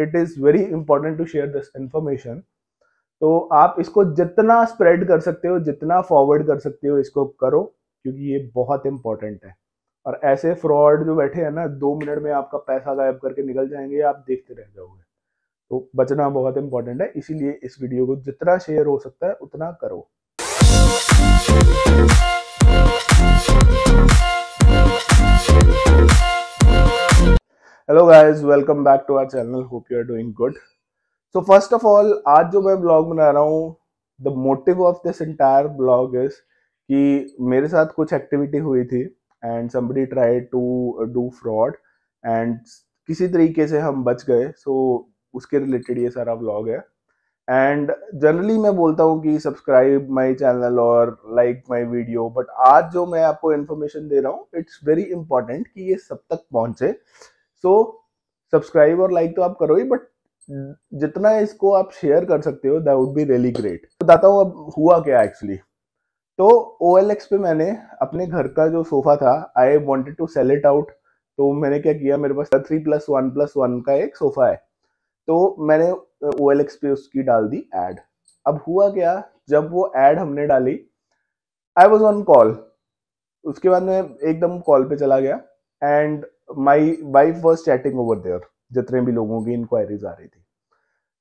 it is very important to share this information तो आप इसको जितना स्प्रेड कर सकते हो जितना फॉरवर्ड कर सकते हो इसको करो क्योंकि ये बहुत इंपॉर्टेंट है और ऐसे फ्रॉड जो बैठे हैं ना दो मिनट में आपका पैसा गायब करके निकल जाएंगे आप देखते रह जाओगे तो बचना बहुत इंपॉर्टेंट है इसीलिए इस वीडियो को जितना शेयर हो सकता है उतना करो hello guys welcome back to our channel hope you are doing good so first of all आज जो मैं ब्लॉग बना रहा हूँ the motive of this entire blog is कि मेरे साथ कुछ एक्टिविटी हुई थी and somebody try to do fraud and किसी तरीके से हम बच गए सो so उसके रिलेटेड ये सारा ब्लॉग है एंड जनरली मैं बोलता हूँ कि सब्सक्राइब माई चैनल और लाइक माई वीडियो बट आज जो मैं आपको इन्फॉर्मेशन दे रहा हूँ इट्स वेरी इंपॉर्टेंट कि ये सब तक पहुँचे सो तो सब्सक्राइब और लाइक तो आप करो ही बट जितना इसको आप शेयर कर सकते हो that would be really great बताता हूँ अब हुआ क्या एक्चुअली तो ओ पे मैंने अपने घर का जो सोफा था I wanted to sell it out तो मैंने क्या किया मेरे पास three plus one plus one का एक सोफा है तो मैंने ओ uh, पे उसकी डाल दी एड अब हुआ क्या जब वो एड हमने डाली आई वॉज ऑन कॉल उसके बाद मैं एकदम कॉल पे चला गया and my wife was chatting over there जितने भी लोगों की इंक्वायरीज आ रही थी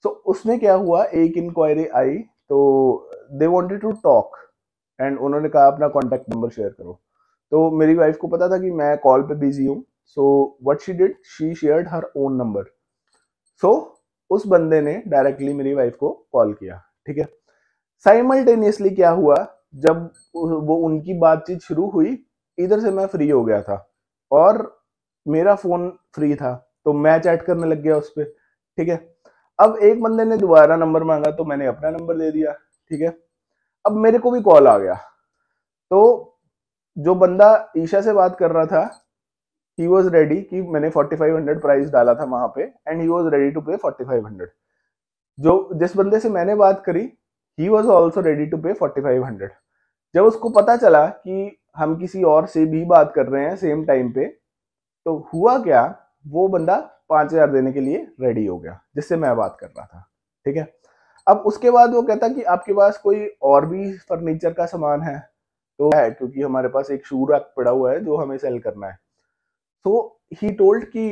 सो so, उसने क्या हुआ एक इंक्वायरी आई तो they wanted to talk and उन्होंने कहा अपना कॉन्टैक्ट नंबर शेयर करो तो मेरी वाइफ को पता था कि मैं कॉल पे बिजी हूँ so what she did she shared her own number so उस बंदे ने डायरेक्टली मेरी वाइफ को कॉल किया ठीक है साइमल्टेनियसली क्या हुआ जब वो उनकी बातचीत शुरू हुई इधर से मैं फ्री हो गया था और मेरा फोन फ्री था तो मैं चैट करने लग गया उस पर ठीक है अब एक बंदे ने दोबारा नंबर मांगा तो मैंने अपना नंबर दे दिया ठीक है अब मेरे को भी कॉल आ गया तो जो बंदा ईशा से बात कर रहा था ही वॉज रेडी कि मैंने 4500 प्राइस डाला था वहां पे and he was ready to pay 4500 जो जिस बंदे से मैंने बात करी he was also ready to pay 4500 जब उसको पता चला कि हम किसी और से भी बात कर रहे हैं सेम टाइम पे तो हुआ क्या वो बंदा पांच हजार देने के लिए रेडी हो गया जिससे मैं बात कर रहा था ठीक है अब उसके बाद वो कहता कि आपके पास कोई और भी फर्नीचर का सामान है तो है क्योंकि हमारे पास एक शू रैक पड़ा हुआ है जो हमें सेल करना है तो ही टोल्ड कि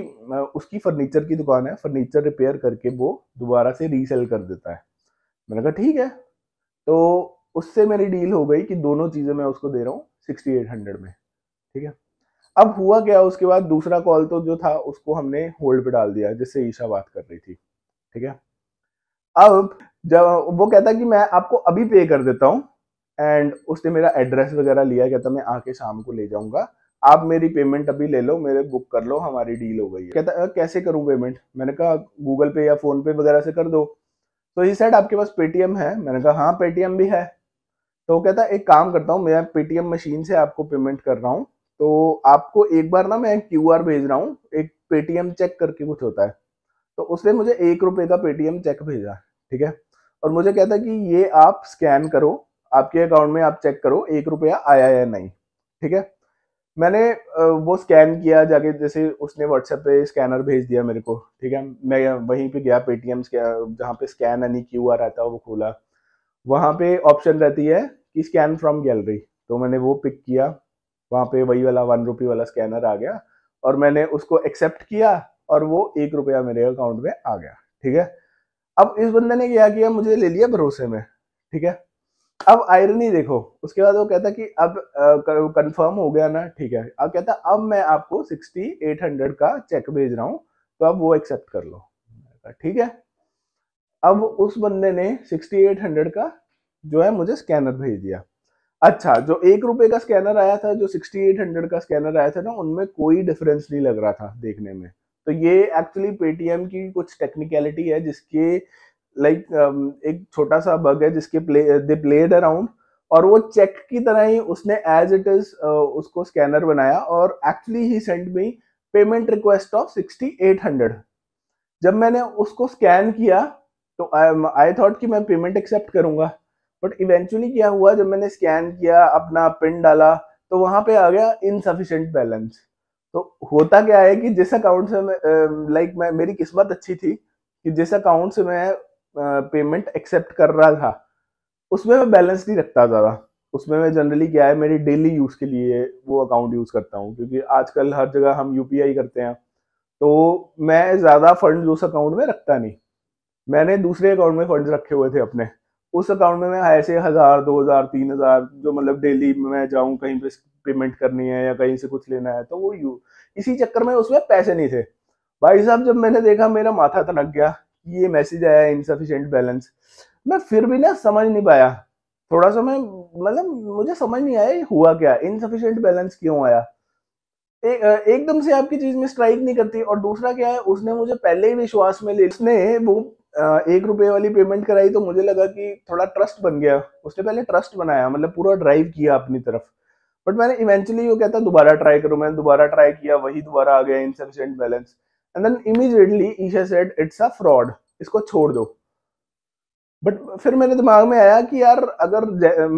उसकी फर्नीचर की दुकान है फर्नीचर रिपेयर करके वो दोबारा से रीसेल कर देता है मैंने कहा ठीक है तो उससे मेरी डील हो गई कि दोनों चीज़ें मैं उसको दे रहा हूँ सिक्सटी एट हंड्रेड में ठीक है अब हुआ क्या उसके बाद दूसरा कॉल तो जो था उसको हमने होल्ड पे डाल दिया जिससे ईशा बात कर रही थी ठीक है अब जब वो कहता कि मैं आपको अभी पे कर देता हूँ एंड उसने मेरा एड्रेस वगैरह लिया कहता मैं आके शाम को ले जाऊंगा आप मेरी पेमेंट अभी ले लो मेरे बुक कर लो हमारी डील हो गई है कहता कैसे करूँ पेमेंट मैंने कहा गूगल पे या फोन पे वगैरह से कर दो तो ये सेट आपके पास पेटीएम है मैंने कहा हाँ पेटीएम भी है तो कहता एक काम करता हूँ मैं पेटीएम मशीन से आपको पेमेंट कर रहा हूँ तो आपको एक बार ना मैं क्यू आर भेज रहा हूँ एक पेटीएम चेक करके कुछ होता है तो उसने मुझे एक रुपये का पेटीएम चेक भेजा ठीक है और मुझे कहता है कि ये आप स्कैन करो आपके अकाउंट में आप चेक करो एक रुपया आया या नहीं ठीक है मैंने वो स्कैन किया जाके जैसे उसने व्हाट्सएप पे स्कैनर भेज दिया मेरे को ठीक है मैं वहीं पे गया पेटीएम जहाँ पे स्कैन यानी क्यू आर आता है वो खोला वहाँ पे ऑप्शन रहती है कि स्कैन फ्रॉम गैलरी तो मैंने वो पिक किया वहाँ पे वही वाला वन रुपी वाला स्कैनर आ गया और मैंने उसको एक्सेप्ट किया और वो एक रुपया मेरे अकाउंट में आ गया ठीक है अब इस बंदे ने क्या किया मुझे ले लिया भरोसे में ठीक है अब आयरनी देखो उसके बाद वो कहता कि अब कंफर्म हो गया ना ठीक है अब कहता अब मैं आपको सिक्सटी एट हंड्रेड का चेक भेज रहा हूँ तो अब वो एक्सेप्ट कर लो ठीक है अब उस बंदे ने सिक्सटी एट हंड्रेड का जो है मुझे स्कैनर भेज दिया अच्छा जो एक रुपए का स्कैनर आया था जो 6800 का स्कैनर आया था ना उनमें कोई डिफरेंस नहीं लग रहा था देखने में तो ये एक्चुअली पेटीएम की कुछ टेक्निकलिटी है जिसके लाइक like, um, एक छोटा सा बग है जिसके प्ले दे प्लेड अराउंड और वो चेक की तरह ही उसने एज इट इज उसको स्कैनर बनाया और actually he sent me payment request of sixty eight hundred जब मैंने उसको स्कैन किया तो आई um, थॉट कि मैं पेमेंट एक्सेप्ट करूंगा बट इवेंचुअली क्या हुआ जब मैंने स्कैन किया अपना पिन डाला तो वहाँ पे आ गया इनसफिशेंट बैलेंस तो होता क्या है कि जिस अकाउंट से मैं लाइक मैं मेरी किस्मत अच्छी थी कि जिस अकाउंट से मैं पेमेंट एक्सेप्ट कर रहा था उसमें मैं बैलेंस नहीं रखता ज़्यादा उसमें मैं जनरली क्या है मेरी डेली यूज़ के लिए वो अकाउंट यूज़ करता हूँ क्योंकि आजकल हर जगह हम यू करते हैं तो मैं ज़्यादा फंड उस अकाउंट में रखता नहीं मैंने दूसरे अकाउंट में फंड्स रखे हुए थे अपने उस अकाउंट में मैं ऐसे हज़ार दो हज़ार तीन हज़ार जो मतलब डेली मैं जाऊँ कहीं पे पेमेंट करनी है या कहीं से कुछ लेना है तो वो यू इसी चक्कर में उसमें पैसे नहीं थे भाई साहब जब मैंने देखा मेरा माथा तनक गया ये मैसेज आया इनसफिशेंट बैलेंस मैं फिर भी ना समझ नहीं पाया थोड़ा सा मैं मतलब मुझे समझ नहीं आया हुआ क्या इनसफिशेंट बैलेंस क्यों आया एकदम से आपकी चीज में स्ट्राइक नहीं करती और दूसरा क्या है उसने मुझे पहले ही विश्वास में ले उसने वो एक रुपए वाली पेमेंट कराई तो मुझे लगा कि थोड़ा ट्रस्ट बन गया उसने पहले ट्रस्ट बनाया मतलब पूरा ड्राइव किया अपनी तरफ बट मैंने इवेंचुअली वो कहता दोबारा ट्राई करो मैंने दोबारा ट्राई किया वही दोबारा आ गया insufficient balance and then immediately Isha said it's a fraud इसको छोड़ दो बट फिर मेरे दिमाग में आया कि यार अगर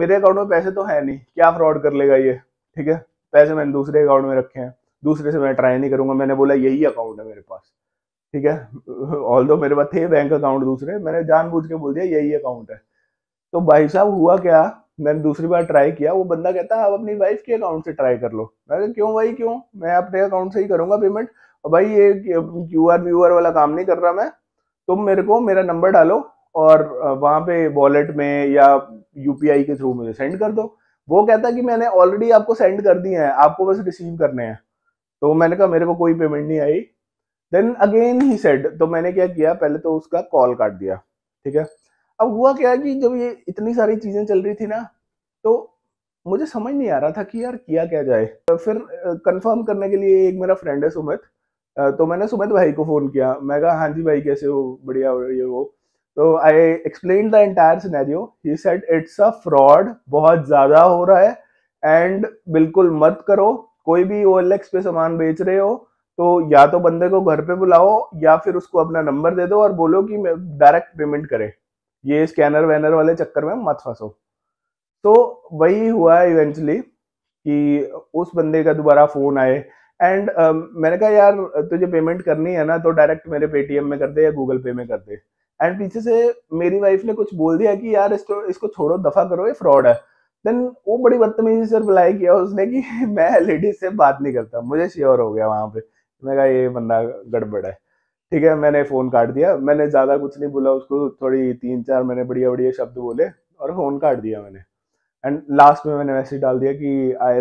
मेरे अकाउंट में पैसे तो है नहीं क्या फ्रॉड कर लेगा ये ठीक है पैसे मैंने दूसरे अकाउंट में रखे हैं दूसरे से मैं ट्राई नहीं करूंगा मैंने बोला यही अकाउंट है मेरे पास ठीक है ऑल दो मेरे पास थे बैंक अकाउंट दूसरे मैंने जानबूझ के बोल दिया यही अकाउंट है तो भाई साहब हुआ क्या मैंने दूसरी बार ट्राई किया वो बंदा कहता है आप अपनी वाइफ के अकाउंट से ट्राई कर लो मैंने कहा क्यों भाई क्यों मैं अपने अकाउंट से ही करूंगा पेमेंट और भाई ये क्यू आर व्यू आर वाला काम नहीं कर रहा मैं तुम तो मेरे को मेरा नंबर डालो और वहाँ पे वॉलेट में या यू के थ्रू मुझे सेंड कर दो वो कहता कि मैंने ऑलरेडी आपको सेंड कर दिए हैं आपको बस रिसीव करने हैं तो मैंने कहा मेरे को कोई पेमेंट नहीं आई देन अगेन ही सेड तो मैंने क्या किया पहले तो उसका कॉल काट दिया ठीक है अब हुआ क्या कि जब ये इतनी सारी चीजें चल रही थी ना तो मुझे समझ नहीं आ रहा था कि यार किया क्या जाए तो फिर कंफर्म करने के लिए एक मेरा फ्रेंड है सुमित तो मैंने सुमित भाई को फ़ोन किया मैं कहा हाँ जी भाई कैसे हो बढ़िया हो ये वो तो I explain the entire scenario he said it's a fraud बहुत ज़्यादा हो रहा है एंड बिल्कुल मत करो कोई भी ओ पे सामान बेच रहे हो तो या तो बंदे को घर पे बुलाओ या फिर उसको अपना नंबर दे दो और बोलो कि डायरेक्ट पेमेंट करे ये स्कैनर वैनर वाले चक्कर में मत फंसो तो वही हुआ इवेंचुअली कि उस बंदे का दोबारा फोन आए एंड uh, मैंने कहा यार तुझे पेमेंट करनी है ना तो डायरेक्ट मेरे पेटीएम में कर दे या गूगल पे में कर दे एंड पीछे से मेरी वाइफ ने कुछ बोल दिया कि यार इसको इसको छोड़ो दफा करो ये फ्रॉड है देन वो बड़ी बदतमीजी से रिप्लाई किया उसने कि मैं लेडीज e से बात नहीं करता मुझे श्योर हो गया वहां पे मैं कहा ये बंदा गड़बड़ है ठीक है मैंने फ़ोन काट दिया मैंने ज़्यादा कुछ नहीं बोला उसको थोड़ी तीन चार मैंने बढ़िया बढ़िया शब्द बोले और फ़ोन काट दिया मैंने एंड लास्ट में मैंने मैसेज डाल दिया कि I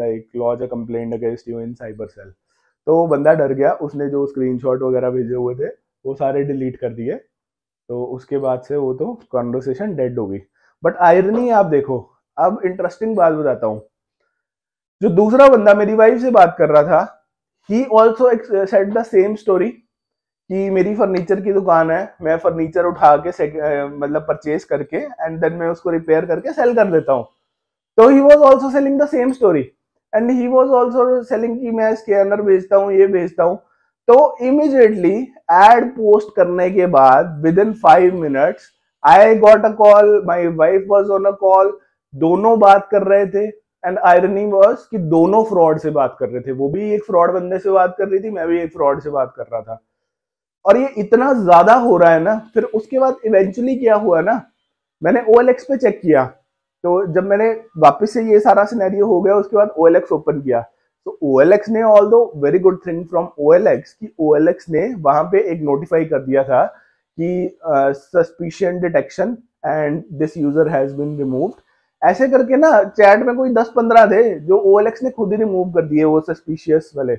like lodge a complain against you in cyber cell तो वो बंदा डर गया उसने जो स्क्रीन वगैरह भेजे हुए थे वो सारे डिलीट कर दिए तो उसके बाद से वो तो कॉन्वर्सेशन डेड हो गई बट आयरनी आप देखो अब इंटरेस्टिंग बात बताता हूँ जो दूसरा बंदा मेरी वाइफ से बात कर रहा था he also said the same story कि मेरी फर्नीचर की दुकान है मैं फर्नीचर उठा के मतलब परचेज करके एंड देन मैं उसको रिपेयर करके सेल कर देता हूँ तो he was also selling the same story and he was also selling कि मैं स्कैनर भेजता हूँ ये भेजता हूँ तो इमिजिएटली एड पोस्ट करने के बाद within five minutes I got a call my wife was on a call दोनों बात कर रहे थे एंड आयरनी वॉज कि दोनों फ्रॉड से बात कर रहे थे वो भी एक फ्रॉड बंदे से बात कर रही थी मैं भी एक फ्रॉड से बात कर रहा था और ये इतना ज्यादा हो रहा है ना फिर उसके बाद इवेंचुअली क्या हुआ ना मैंने ओ पे चेक किया तो जब मैंने वापस से ये सारा सिनेरियो हो गया उसके बाद ओ ओपन किया तो ओ ने although very good thing from ओ कि ओ ने वहां पे एक नोटिफाई कर दिया था कि suspicion detection and this user has been removed ऐसे करके ना चैट में कोई दस पंद्रह थे जो ओ ने खुद ही रिमूव कर दिए वो सस्पिशियस वाले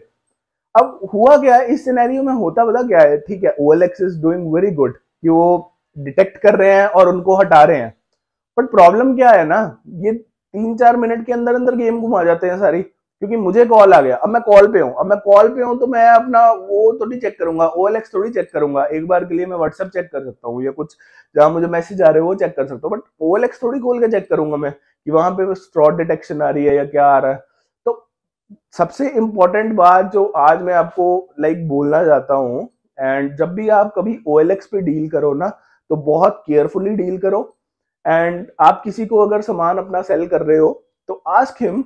अब हुआ क्या है इस सिनेरियो में होता बता क्या है ठीक है ओ इज डूइंग वेरी गुड कि वो डिटेक्ट कर रहे हैं और उनको हटा रहे हैं बट प्रॉब्लम क्या है ना ये तीन चार मिनट के अंदर अंदर गेम घुमा जाते हैं सारी क्योंकि मुझे कॉल आ गया अब मैं कॉल पे हूँ अब मैं कॉल पे हूँ तो मैं अपना वो तो थोड़ी नहीं चेक करूंगा ओ एल थोड़ी चेक करूंगा एक बार के लिए मैं व्हाट्सअप चेक कर सकता हूँ या कुछ जहां मुझे मैसेज आ रहे हैं वो चेक कर सकता हूँ बट ओ एल थोड़ी खोल के चेक करूंगा मैं कि वहां पे फ्रॉड डिटेक्शन आ रही है या क्या आ रहा है तो सबसे इम्पोर्टेंट बात जो आज मैं आपको लाइक like, बोलना चाहता हूँ एंड जब भी आप कभी ओ पे डील करो ना तो बहुत केयरफुली डील करो एंड आप किसी को अगर सामान अपना सेल कर रहे हो तो आस्क हिम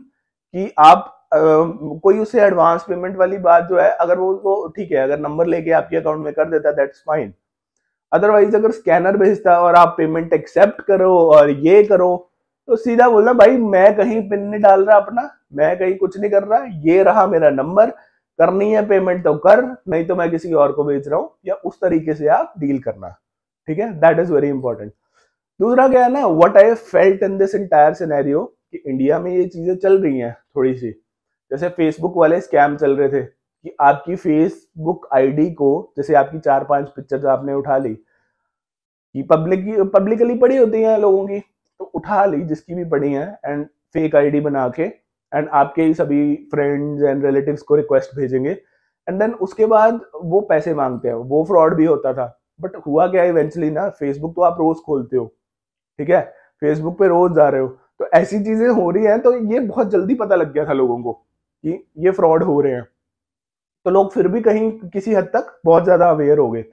कि आप कोई उसे एडवांस पेमेंट वाली बात जो है अगर वो उसको ठीक है अगर नंबर लेके आपके अकाउंट में कर देता है दैट्स फाइन अदरवाइज अगर स्कैनर भेजता है और आप पेमेंट एक्सेप्ट करो और ये करो तो सीधा बोलना भाई मैं कहीं पिन नहीं डाल रहा अपना मैं कहीं कुछ नहीं कर रहा ये रहा मेरा नंबर करनी है पेमेंट तो कर नहीं तो मैं किसी और को भेज रहा हूँ या उस तरीके से आप डील करना ठीक है दैट इज वेरी इंपॉर्टेंट दूसरा क्या है ना what I felt in this entire scenario कि इंडिया में ये चीजें चल रही हैं थोड़ी सी जैसे फेसबुक वाले स्कैम चल रहे थे कि आपकी फेसबुक आईडी को जैसे आपकी चार पांच पिक्चर्स आपने उठा ली कि पब्लिक पब्लिकली पड़ी होती हैं लोगों की तो उठा ली जिसकी भी पड़ी है एंड फेक आईडी बना के एंड आपके ही सभी फ्रेंड्स एंड रिलेटिव्स को रिक्वेस्ट भेजेंगे एंड देन उसके बाद वो पैसे मांगते हैं वो फ्रॉड भी होता था बट हुआ क्या इवेंचुअली ना फेसबुक तो आप रोज खोलते हो ठीक है फेसबुक पे रोज जा रहे हो तो ऐसी चीजें हो रही हैं तो ये बहुत जल्दी पता लग गया था लोगों को कि ये फ्रॉड हो रहे हैं तो लोग फिर भी कहीं किसी हद तक बहुत ज्यादा अवेयर हो गए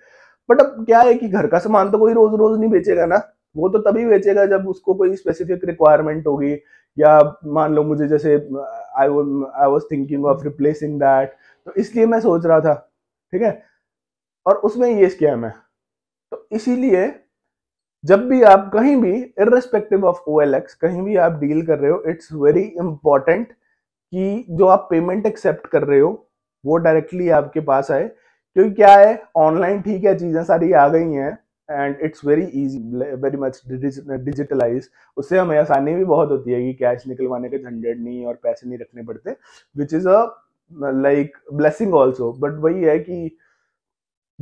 बट अब क्या है कि घर का सामान तो कोई रोज रोज नहीं बेचेगा ना वो तो तभी बेचेगा जब उसको कोई स्पेसिफिक रिक्वायरमेंट होगी या मान लो मुझे जैसे I I was thinking of replacing that तो इसलिए मैं सोच रहा था ठीक है और उसमें ये स्कैम है तो इसीलिए जब भी आप कहीं भी इरेस्पेक्टिव ऑफ ओ कहीं भी आप डील कर रहे हो इट्स वेरी इंपॉर्टेंट कि जो आप पेमेंट एक्सेप्ट कर रहे हो वो डायरेक्टली आपके पास आए क्योंकि क्या है ऑनलाइन ठीक है चीज़ें सारी आ गई हैं and it's very easy very much digitalise उससे हमें आसानी भी बहुत होती है कि कैश निकलवाने के झंझट नहीं और पैसे नहीं रखने पड़ते which is a like blessing also but वही है कि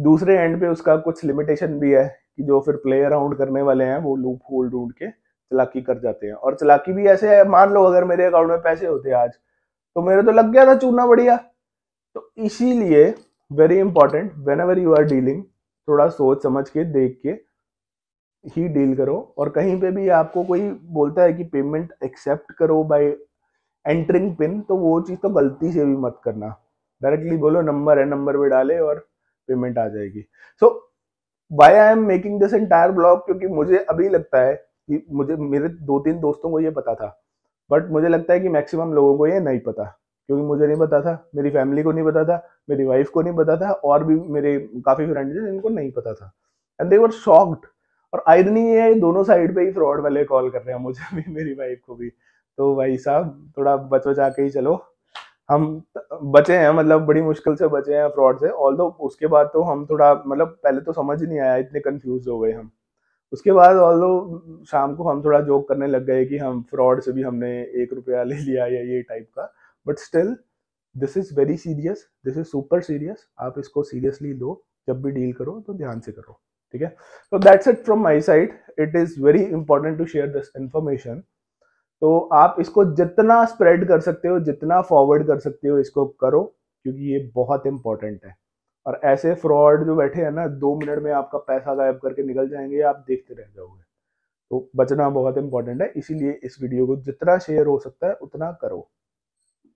दूसरे एंड पे उसका कुछ लिमिटेशन भी है कि जो फिर प्ले अराउंड करने वाले हैं वो लूप होल ढूंढ के चलाकी कर जाते हैं और चलाकी भी ऐसे है मान लो अगर मेरे अकाउंट में पैसे होते आज तो मेरे तो लग गया था चूना बढ़िया तो इसीलिए very important whenever you are dealing थोड़ा सोच समझ के देख के ही डील करो और कहीं पे भी आपको कोई बोलता है कि पेमेंट एक्सेप्ट करो बाय एंटरिंग पिन तो वो चीज़ तो गलती से भी मत करना डायरेक्टली बोलो नंबर है नंबर पे डाले और पेमेंट आ जाएगी so why I am making this entire blog क्योंकि मुझे अभी लगता है कि मुझे मेरे दो तीन दोस्तों को ये पता था बट मुझे लगता है कि मैक्सिमम लोगों को ये नहीं पता क्योंकि मुझे नहीं पता था मेरी फैमिली को नहीं पता था मेरी वाइफ को नहीं पता था और भी मेरे काफ़ी फ्रेंड थे जिनको नहीं पता था एंड दे वर शॉक्ड और आयरनी ये है दोनों साइड पे ही फ्रॉड वाले कॉल कर रहे हैं मुझे भी मेरी वाइफ को भी तो भाई साहब थोड़ा बच बचा के ही चलो हम बचे हैं मतलब बड़ी मुश्किल से बचे हैं फ्रॉड से ऑल उसके बाद तो हम थोड़ा मतलब पहले तो समझ ही नहीं आया इतने कंफ्यूज हो गए हम उसके बाद ऑल शाम को हम थोड़ा जोक करने लग गए कि हम फ्रॉड से भी हमने एक रुपया ले लिया या ये टाइप का but still this is very serious this is super serious आप इसको सीरियसली लो जब भी डील करो तो ध्यान से करो ठीक है तो that's it from my side it is very important to share this information तो आप इसको जितना स्प्रेड कर सकते हो जितना फॉरवर्ड कर सकते हो इसको करो क्योंकि ये बहुत इंपॉर्टेंट है और ऐसे फ्रॉड जो बैठे हैं ना दो मिनट में आपका पैसा गायब करके निकल जाएंगे आप देखते रह जाओगे तो बचना बहुत इंपॉर्टेंट है इसीलिए इस वीडियो को जितना शेयर हो सकता है उतना करो